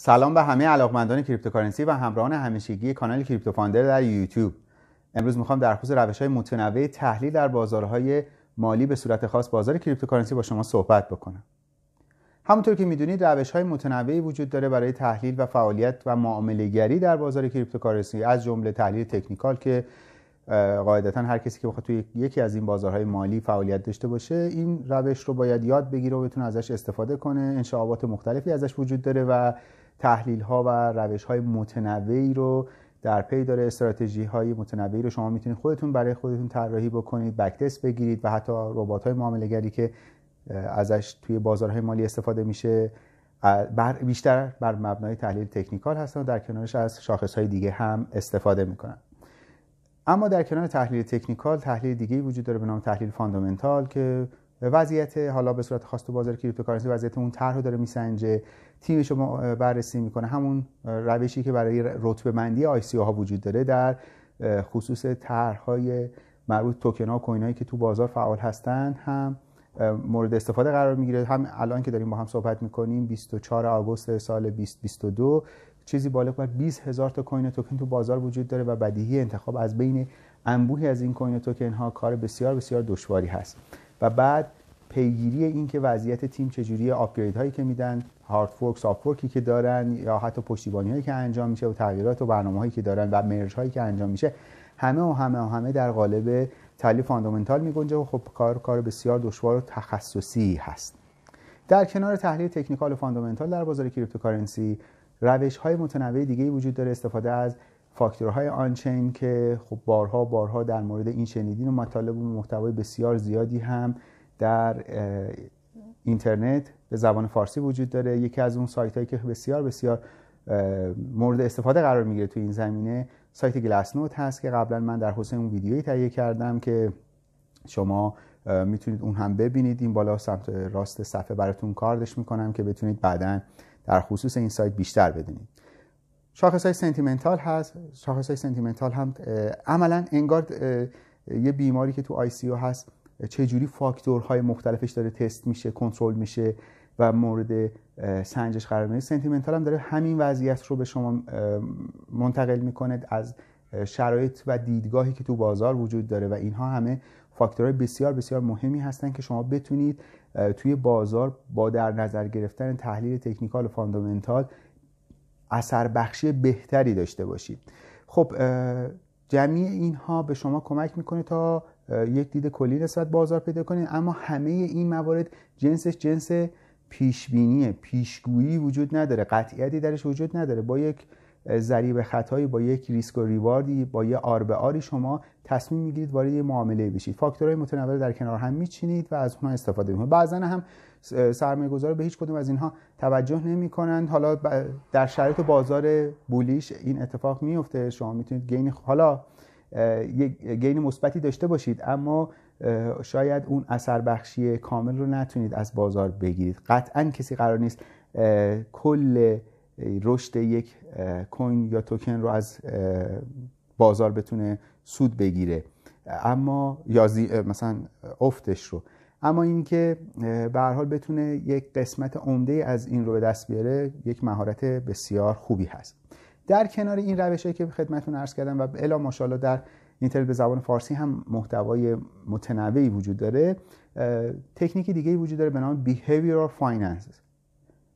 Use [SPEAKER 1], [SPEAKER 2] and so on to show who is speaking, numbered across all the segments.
[SPEAKER 1] سلام به همه علاقمندان کریپتوکارنسی و همراهان همیشگی کانال کریپتو فاندر در یوتیوب امروز میخوام در خصوص روش های متنوع تحلیل در بازارهای مالی به صورت خاص بازار کریپتوکارنسی با شما صحبت بکنم همونطور که میدونید روش های متنوعی وجود داره برای تحلیل و فعالیت و معامله در بازار کریپتوکارنسی از جمله تحلیل تکنیکال که قاعدتا هر کسی که بخواد توی یکی از این بازارهای مالی فعالیت داشته باشه این روش رو باید یاد بگیره و بتونه ازش استفاده کنه انشعابات مختلفی ازش وجود داره و تحلیل ها و روش های متنوعی رو در پی داره استراتژی های متنوعی رو شما میتونید خودتون برای خودتون طراحی بکنید بک بگیرید و حتی ربات های معامله گری که ازش توی بازارهای مالی استفاده میشه بر بیشتر بر مبنای تحلیل تکنیکال هستن و در کنارش از شاخص های دیگه هم استفاده میکنن اما در کنار تحلیل تکنیکال تحلیل دیگه وجود داره به نام تحلیل فاندامنتال که وضعیت حالا به صورت خاص تو بازار کریپتوکارنسی وضعیت اون طرح داره میسنجه تیم شما بررسی میکنه همون روشی که برای رتبه مندی آی ها وجود داره در خصوص طرح های مربوط توکن ها و کوین هایی که تو بازار فعال هستن هم مورد استفاده قرار میگیره هم الان که داریم با هم صحبت میکنیم 24 آگوست سال 2022 چیزی بالغ بر 20 هزار تا کوین توکن تو بازار وجود داره و بدیهی انتخاب از بین انبوهی از این کوین توکن ها کار بسیار بسیار دشواری هست و بعد پیگیری این که وضعیت تیم چجوری آپگرید هایی که میدن هارد فورک سافت فورکی که دارن یا حتی پشتیبانی هایی که انجام میشه و تغییرات و برنامه هایی که دارن و مرج هایی که انجام میشه همه و همه و همه در قالب تحلیل فاندامنتال میگنجه و خب کار کار بسیار دشوار و تخصصی هست در کنار تحلیل تکنیکال و فاندامنتال در بازار کریپتوکارنسی روش های متنوع دیگه وجود داره استفاده از فاکتورهای آنچین که خب بارها بارها در مورد این شنیدین و مطالب و محتوای بسیار زیادی هم در اینترنت به زبان فارسی وجود داره یکی از اون سایت هایی که بسیار بسیار مورد استفاده قرار میگیره تو این زمینه سایت گلاس نوت هست که قبلا من در حوزه اون ویدیویی تهیه کردم که شما میتونید اون هم ببینید این بالا سمت راست صفحه براتون کاردش میکنم که بتونید بعدا در خصوص این سایت بیشتر بدونید شاخص های سنتیمنتال هست شاخص های سنتیمنتال هم عملا انگار یه بیماری که تو آی سی او هست چه جوری فاکتورهای مختلفش داره تست میشه کنترل میشه و مورد سنجش قرار میگیره سنتیمنتال هم داره همین وضعیت رو به شما منتقل میکنه از شرایط و دیدگاهی که تو بازار وجود داره و اینها همه فاکتورهای بسیار بسیار مهمی هستن که شما بتونید توی بازار با در نظر گرفتن تحلیل تکنیکال و فاندامنتال اثر بخشی بهتری داشته باشید خب جمعی اینها به شما کمک میکنه تا یک دید کلی نسبت بازار پیدا کنید اما همه این موارد جنسش جنس پیشبینیه پیشگویی وجود نداره قطعیتی درش وجود نداره با یک ضریب خطایی با یک ریسک و ریواردی با یه آر به آری شما تصمیم میگیرید وارد یه معامله بشید فاکتورهای متنوع در کنار هم میچینید و از اونها استفاده میکنید بعضا هم سرمایه گذار به هیچ کدوم از اینها توجه نمیکنند حالا در شرایط بازار بولیش این اتفاق میفته شما میتونید گین حالا گین مثبتی داشته باشید اما شاید اون اثر بخشی کامل رو نتونید از بازار بگیرید قطعا کسی قرار نیست کل رشد یک کوین یا توکن رو از بازار بتونه سود بگیره اما یا مثلا افتش رو اما اینکه به هر حال بتونه یک قسمت عمده از این رو به دست بیاره یک مهارت بسیار خوبی هست در کنار این روشی که خدمتون عرض کردم و الا ماشاءالله در اینترنت به زبان فارسی هم محتوای متنوعی وجود داره تکنیکی دیگه وجود داره به نام بیهیویرال finance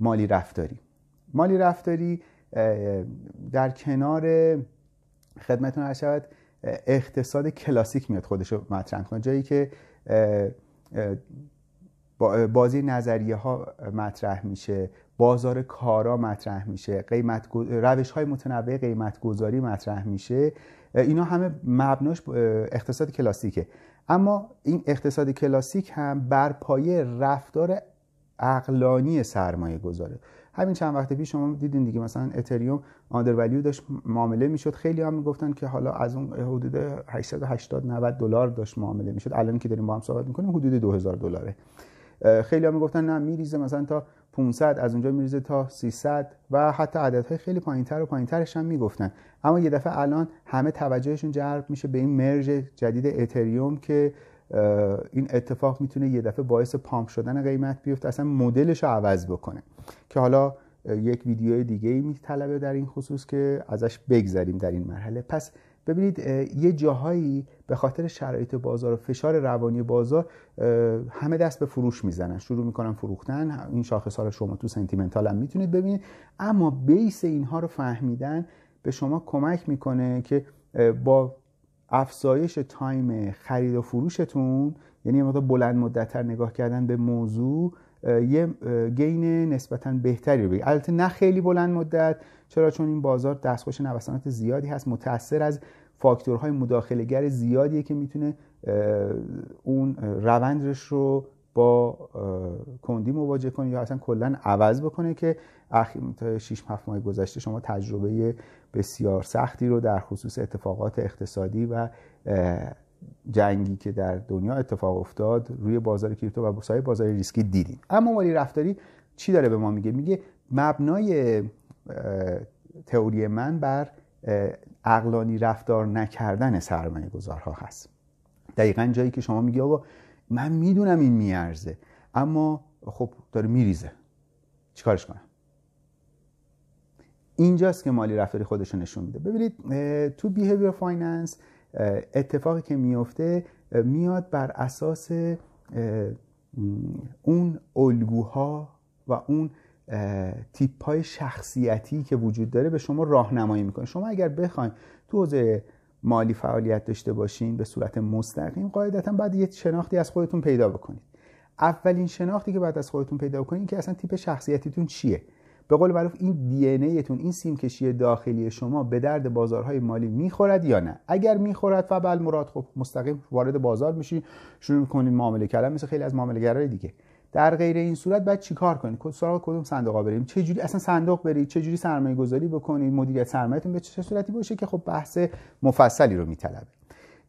[SPEAKER 1] مالی رفتاری مالی رفتاری در کنار خدمتون هر شود اقتصاد کلاسیک میاد خودش رو مطرح کنه جایی که بازی نظریه ها مطرح میشه بازار کارا مطرح میشه قیمت روش های متنوع قیمت گذاری مطرح میشه اینا همه مبناش اقتصاد کلاسیکه اما این اقتصاد کلاسیک هم بر پایه رفتار اقلانی سرمایه گذاره همین چند وقت پیش شما دیدین دیگه مثلا اتریوم آندر ولیو داشت معامله میشد خیلی هم میگفتن که حالا از اون حدود 880 90 دلار داشت معامله میشد الان که داریم با هم صحبت میکنیم حدود 2000 دلاره خیلی هم میگفتن نه میریزه مثلا تا 500 از اونجا میریزه تا 300 و حتی عددهای خیلی پایینتر و پایینترش هم میگفتن اما یه دفعه الان همه توجهشون جلب میشه به این مرج جدید اتریوم که این اتفاق میتونه یه دفعه باعث پامپ شدن قیمت بیفته اصلا مدلش رو عوض بکنه که حالا یک ویدیوی دیگه ای میطلبه در این خصوص که ازش بگذریم در این مرحله پس ببینید یه جاهایی به خاطر شرایط بازار و فشار روانی بازار همه دست به فروش میزنن شروع میکنن فروختن این شاخص ها رو شما تو سنتیمنتال هم میتونید ببینید اما بیس اینها رو فهمیدن به شما کمک میکنه که با افزایش تایم خرید و فروشتون یعنی مقدار بلند مدتتر نگاه کردن به موضوع یه گین نسبتا بهتری رو بگیره البته نه خیلی بلند مدت چرا چون این بازار دستخوش نوسانات زیادی هست متأثر از فاکتورهای مداخلهگر زیادیه که میتونه اون روندش رو با کندی مواجه کنه یا اصلا کلا عوض بکنه که اخیر تا 6 7 ماه گذشته شما تجربه بسیار سختی رو در خصوص اتفاقات اقتصادی و جنگی که در دنیا اتفاق افتاد روی بازار کریپتو و سایر بازار ریسکی دیدیم اما مالی رفتاری چی داره به ما میگه میگه مبنای تئوری من بر اقلانی رفتار نکردن سرمایه گذارها هست دقیقا جایی که شما میگی آقا من میدونم این میارزه اما خب داره میریزه چیکارش کنم اینجاست که مالی رفتاری خودش نشون میده ببینید تو بیهیویر فایننس اتفاقی که میفته میاد بر اساس اون الگوها و اون تیپ های شخصیتی که وجود داره به شما راهنمایی میکنه شما اگر بخواید تو حوزه مالی فعالیت داشته باشین به صورت مستقیم قاعدتا بعد یه شناختی از خودتون پیدا بکنید اولین شناختی که بعد از خودتون پیدا کنید که اصلا تیپ شخصیتیتون چیه به قول معروف این دی تون این سیم کشی داخلی شما به درد بازارهای مالی میخورد یا نه اگر میخورد فبل مراد خب مستقیم وارد بازار میشی شروع میکنین معامله کردن مثل خیلی از معامله گرای دیگه در غیر این صورت بعد چیکار کنید سراغ کدوم صندوقا بریم چه جوری اصلا صندوق برید چه جوری سرمایه گذاری بکنید مدیریت سرمایه‌تون به چه صورتی باشه که خب بحث مفصلی رو میطلبه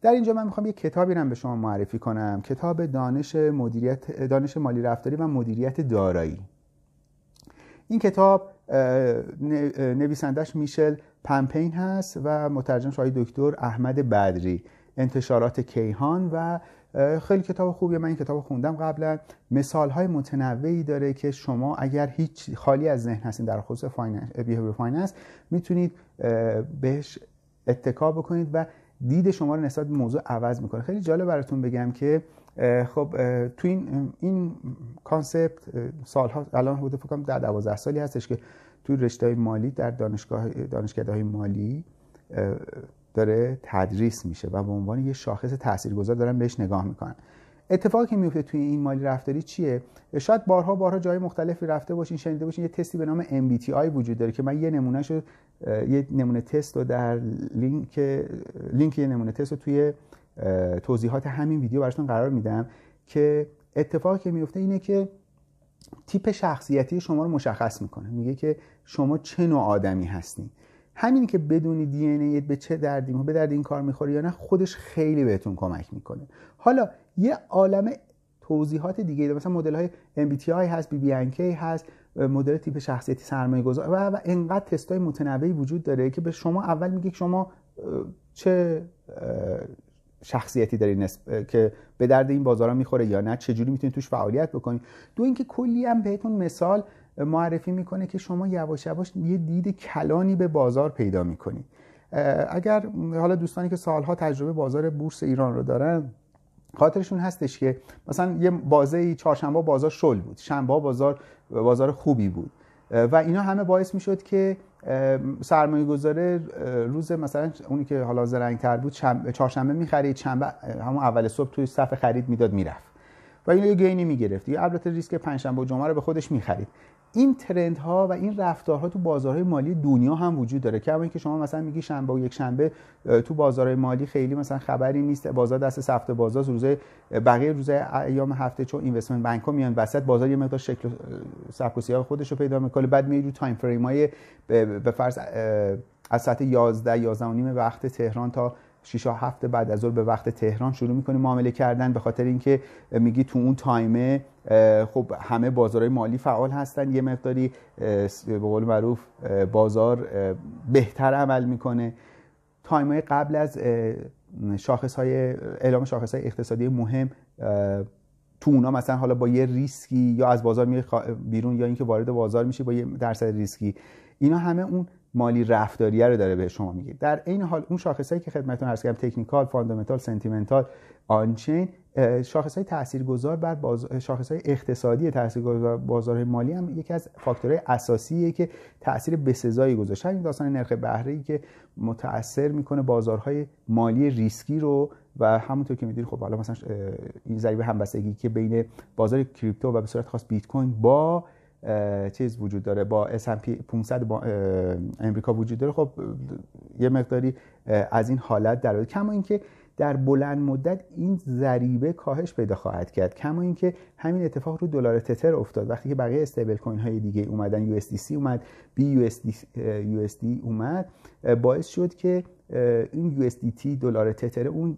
[SPEAKER 1] در اینجا من میخوام یه کتابی رو به شما معرفی کنم کتاب دانش مدیریت دانش مالی رفتاری و مدیریت دارایی این کتاب نویسندش میشل پمپین هست و مترجمش آقای دکتر احمد بدری انتشارات کیهان و خیلی کتاب خوبیه من این کتاب خوندم قبلا مثال های متنوعی داره که شما اگر هیچ خالی از ذهن هستین در خصوص بیهیویر فایننس میتونید بهش اتکا بکنید و دید شما رو نسبت به موضوع عوض میکنه خیلی جالب براتون بگم که خب تو این این کانسپت سالها الان حدود فکر کنم 10 12 سالی هستش که تو رشته مالی در دانشگاه دانشگاه‌های های مالی داره تدریس میشه و به عنوان یه شاخص تاثیرگذار دارن بهش نگاه میکنن اتفاقی که میفته توی این مالی رفتاری چیه شاید بارها بارها جای مختلفی رفته باشین شنیده باشین یه تستی به نام MBTI وجود داره که من یه نمونه یه نمونه تست رو در لینک لینک یه نمونه تست رو توی توضیحات همین ویدیو براتون قرار میدم که اتفاقی که میفته اینه که تیپ شخصیتی شما رو مشخص میکنه میگه که شما چه نوع آدمی هستین همینی که بدونی دی ان به چه دردی به درد این کار میخوره یا نه خودش خیلی بهتون کمک میکنه حالا یه عالم توضیحات دیگه ده. مثلا مدل های MBTI هست BBNK هست مدل تیپ شخصیتی سرمایه گذار و, و انقدر تست های متنوعی وجود داره که به شما اول میگه شما چه شخصیتی داری نسب... که به درد این بازارا میخوره یا نه چجوری میتونی توش فعالیت بکنی دو اینکه کلی هم بهتون مثال معرفی میکنه که شما یواش یواش یه دید کلانی به بازار پیدا میکنی اگر حالا دوستانی که سالها تجربه بازار بورس ایران رو دارن خاطرشون هستش که مثلا یه بازه چهارشنبه بازار شل بود شنبه بازار بازار خوبی بود و اینا همه باعث میشد که سرمایه گذاره روز مثلا اونی که حالا زرنگ تر بود چهارشنبه میخرید شنبه همون اول صبح توی صفحه خرید میداد میرفت و این یه گینی میگرفت یه البته ریسک پنجشنبه و جمعه رو به خودش میخرید این ترند ها و این رفتارها تو بازارهای مالی دنیا هم وجود داره که اینکه شما مثلا میگی شنبه و یک شنبه تو بازارهای مالی خیلی مثلا خبری نیست بازار دست سفته بازار روزه بقیه روزهای ایام هفته چون اینوستمنت بانک ها میان وسط بازار یه مقدار شکل سرکوسی ها خودش رو پیدا میکنه بعد میری رو تایم فریم های به فرض از ساعت 11 11 و نیم وقت تهران تا 6 7 بعد از ظهر به وقت تهران شروع میکنی معامله کردن به خاطر اینکه میگی تو اون تایمه خب همه بازارهای مالی فعال هستن یه مقداری به قول معروف بازار بهتر عمل میکنه تایمه قبل از شاخص اعلام شاخص های اقتصادی مهم تو اونا مثلا حالا با یه ریسکی یا از بازار میری بیرون یا اینکه وارد بازار میشی با یه درصد ریسکی اینا همه اون مالی رفتاریه رو داره به شما میگه در این حال اون شاخصهایی که خدمتتون عرض کردم تکنیکال فاندامنتال سنتیمنتال آنچین شاخص های تاثیرگذار بر باز... شاخص های اقتصادی تاثیرگذار بازارهای مالی هم یکی از فاکتورهای اساسیه که تاثیر بسزایی گذاشتن این داستان نرخ بهره ای که متاثر میکنه بازارهای مالی ریسکی رو و همونطور که میدونید خب حالا مثلا این ضریب همبستگی که بین بازار کریپتو و به صورت خاص بیت کوین با چیز وجود داره با S&P 500 با امریکا وجود داره خب یه مقداری از این حالت در کما اینکه در بلند مدت این ضریبه کاهش پیدا خواهد کرد کما اینکه همین اتفاق رو دلار تتر افتاد وقتی که بقیه استیبل کوین های دیگه اومدن USDC اومد BUSD اومد باعث شد که این USDT دلار تتره اون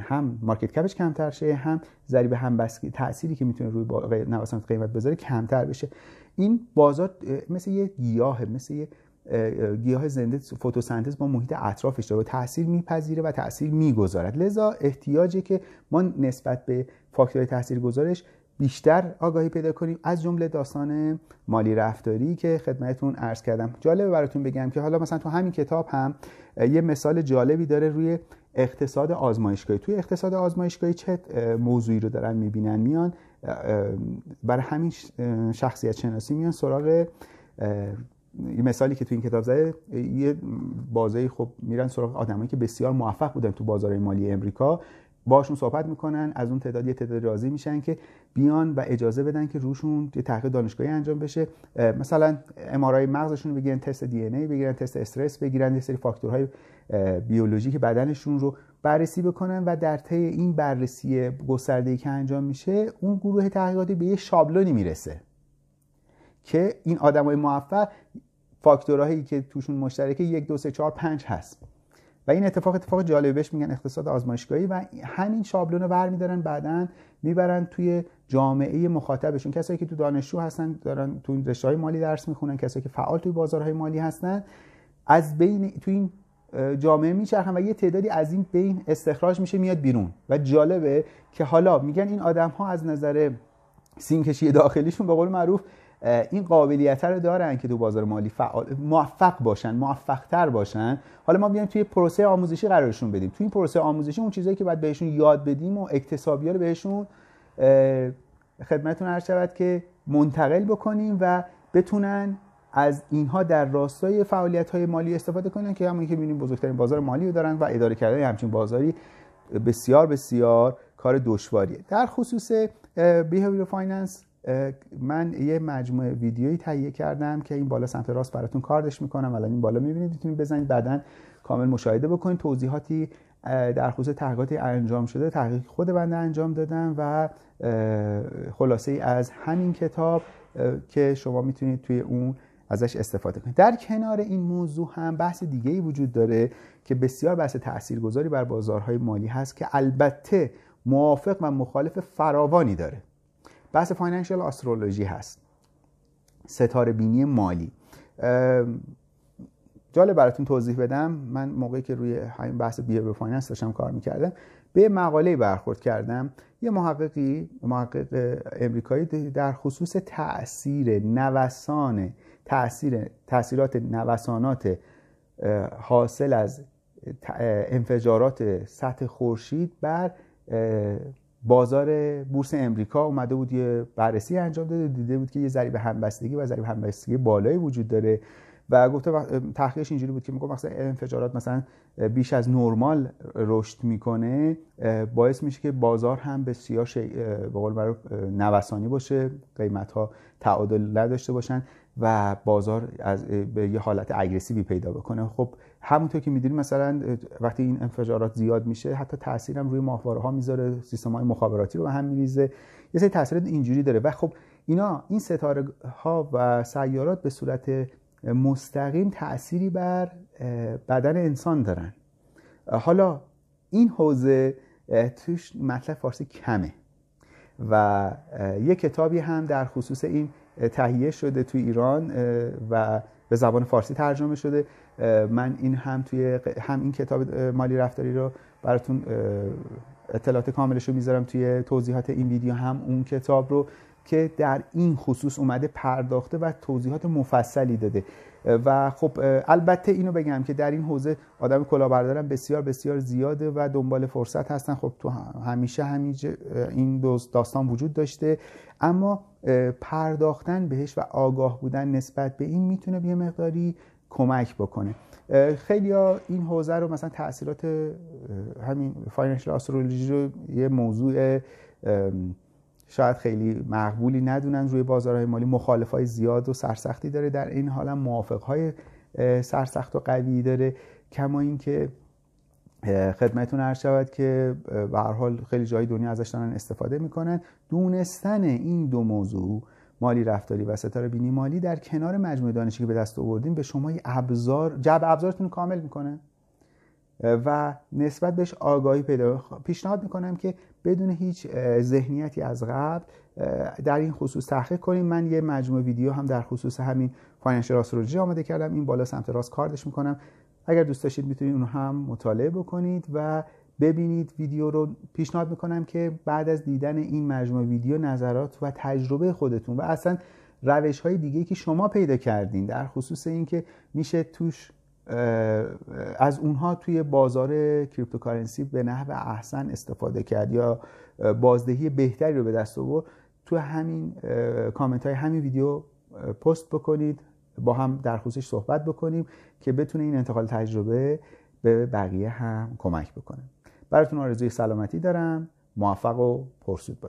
[SPEAKER 1] هم مارکت کپش کمتر شه هم ضریب هم تأثیری که میتونه روی نوسانات قیمت بذاره کمتر بشه این بازار مثل یه گیاه مثل یه گیاه زنده فتوسنتز با محیط اطرافش داره و تاثیر میپذیره و تاثیر میگذارد لذا احتیاجه که ما نسبت به فاکتور تاثیرگذارش گذارش بیشتر آگاهی پیدا کنیم از جمله داستان مالی رفتاری که خدمتتون عرض کردم جالبه براتون بگم که حالا مثلا تو همین کتاب هم یه مثال جالبی داره روی اقتصاد آزمایشگاهی توی اقتصاد آزمایشگاهی چه موضوعی رو دارن میبینن میان برای همین شخصیت شناسی میان سراغ یه مثالی که تو این کتاب زده یه بازه خب میرن سراغ آدمایی که بسیار موفق بودن تو بازار مالی امریکا باشون صحبت میکنن از اون تعداد یه تعداد راضی میشن که بیان و اجازه بدن که روشون یه تحقیق دانشگاهی انجام بشه مثلا امارای مغزشون بگیرن تست دی ای بگیرن تست استرس بگیرن یه سری فاکتورهای بیولوژیک بدنشون رو بررسی بکنن و در طی این بررسی گسترده‌ای که انجام میشه اون گروه تحقیقاتی به یه شابلونی میرسه که این آدمای موفق فاکتورهایی که توشون مشترکه یک دو سه چهار پنج هست و این اتفاق اتفاق جالبی میگن اقتصاد آزمایشگاهی و همین شابلون رو برمیدارن بعدا میبرن توی جامعه مخاطبشون کسایی که تو دانشجو هستن دارن تو رشته های مالی درس میخونن کسایی که فعال توی بازارهای مالی هستن از بین تو این جامعه میچرخن و یه تعدادی از این بین استخراج میشه میاد بیرون و جالبه که حالا میگن این آدم ها از نظر سیمکشی داخلیشون به قول معروف این قابلیت رو دارن که تو بازار مالی فعال موفق باشن موفق تر باشن حالا ما بیایم توی پروسه آموزشی قرارشون بدیم توی این پروسه آموزشی اون چیزهایی که باید بهشون یاد بدیم و اکتسابی رو بهشون خدمتتون عرض شود که منتقل بکنیم و بتونن از اینها در راستای فعالیت های مالی استفاده کنن که همون که می‌بینیم بزرگترین بازار مالی رو دارن و اداره کردن همچین بازاری بسیار بسیار کار دشواریه در خصوص بیهیویر فایننس من یه مجموعه ویدیویی تهیه کردم که این بالا سمت راست براتون کاردش میکنم الان این بالا میبینید میتونید بزنید بعدا کامل مشاهده بکنید توضیحاتی در خصوص تحقیقات انجام شده تحقیق خود بنده انجام دادم و خلاصه ای از همین کتاب که شما میتونید توی اون ازش استفاده کنید در کنار این موضوع هم بحث دیگه ای وجود داره که بسیار بحث تاثیرگذاری بر بازارهای مالی هست که البته موافق و مخالف فراوانی داره بحث فاینانشال آسترولوژی هست ستاره بینی مالی جالب براتون توضیح بدم من موقعی که روی بحث به فایننس داشتم کار میکردم به مقاله برخورد کردم یه محققی محقق امریکایی در خصوص تاثیر نوسان تاثیر تاثیرات نوسانات حاصل از انفجارات سطح خورشید بر بازار بورس امریکا اومده بود یه بررسی انجام داده دیده بود که یه ذریب همبستگی و ضریب همبستگی بالایی وجود داره و گفته تحقیقش اینجوری بود که میگه مثلا انفجارات مثلا بیش از نرمال رشد میکنه باعث میشه که بازار هم بسیار شی... به قول نوسانی باشه قیمت ها تعادل نداشته باشن و بازار از به یه حالت اگریسیوی پیدا بکنه خب همونطور که میدونیم مثلا وقتی این انفجارات زیاد میشه حتی تاثیرم روی ماهواره ها میذاره سیستم های مخابراتی رو به هم میریزه یه سری تاثیرات اینجوری داره و خب اینا این ستاره ها و سیارات به صورت مستقیم تأثیری بر بدن انسان دارن حالا این حوزه توش مطلب فارسی کمه و یه کتابی هم در خصوص این تهیه شده توی ایران و به زبان فارسی ترجمه شده من این هم توی هم این کتاب مالی رفتاری رو براتون اطلاعات کاملش رو میذارم توی توضیحات این ویدیو هم اون کتاب رو که در این خصوص اومده پرداخته و توضیحات مفصلی داده و خب البته اینو بگم که در این حوزه آدم کلاهبردارم بسیار بسیار زیاده و دنبال فرصت هستن خب تو همیشه همیشه این داستان وجود داشته اما پرداختن بهش و آگاه بودن نسبت به این میتونه یه مقداری کمک بکنه خیلی این حوزه رو مثلا تاثیرات همین فاینانشال آسترولوژی رو یه موضوع شاید خیلی مقبولی ندونن روی بازارهای مالی مخالف های زیاد و سرسختی داره در این حال هم موافق های سرسخت و قوی داره کما اینکه خدمتون عرض شود که به حال خیلی جای دنیا ازش دارن استفاده میکنن دونستن این دو موضوع مالی رفتاری و ستاره بینی مالی در کنار مجموعه دانشی که به دست آوردیم به شما ابزار جب ابزارتون کامل میکنه و نسبت بهش آگاهی پیدا پیشنهاد میکنم که بدون هیچ ذهنیتی از قبل در این خصوص تحقیق کنیم من یه مجموعه ویدیو هم در خصوص همین فاینانشال استرولوژی آماده کردم این بالا سمت راست کاردش میکنم اگر دوست داشتید میتونید اون هم مطالعه بکنید و ببینید ویدیو رو پیشنهاد میکنم که بعد از دیدن این مجموعه ویدیو نظرات و تجربه خودتون و اصلا روش های دیگه که شما پیدا کردین در خصوص اینکه میشه توش از اونها توی بازار کریپتوکارنسی به نحو احسن استفاده کرد یا بازدهی بهتری رو به دست آورد تو همین کامنت های همین ویدیو پست بکنید با هم در خصوصش صحبت بکنیم که بتونه این انتقال تجربه به بقیه هم کمک بکنه براتون آرزوی سلامتی دارم موفق و پرسود باشید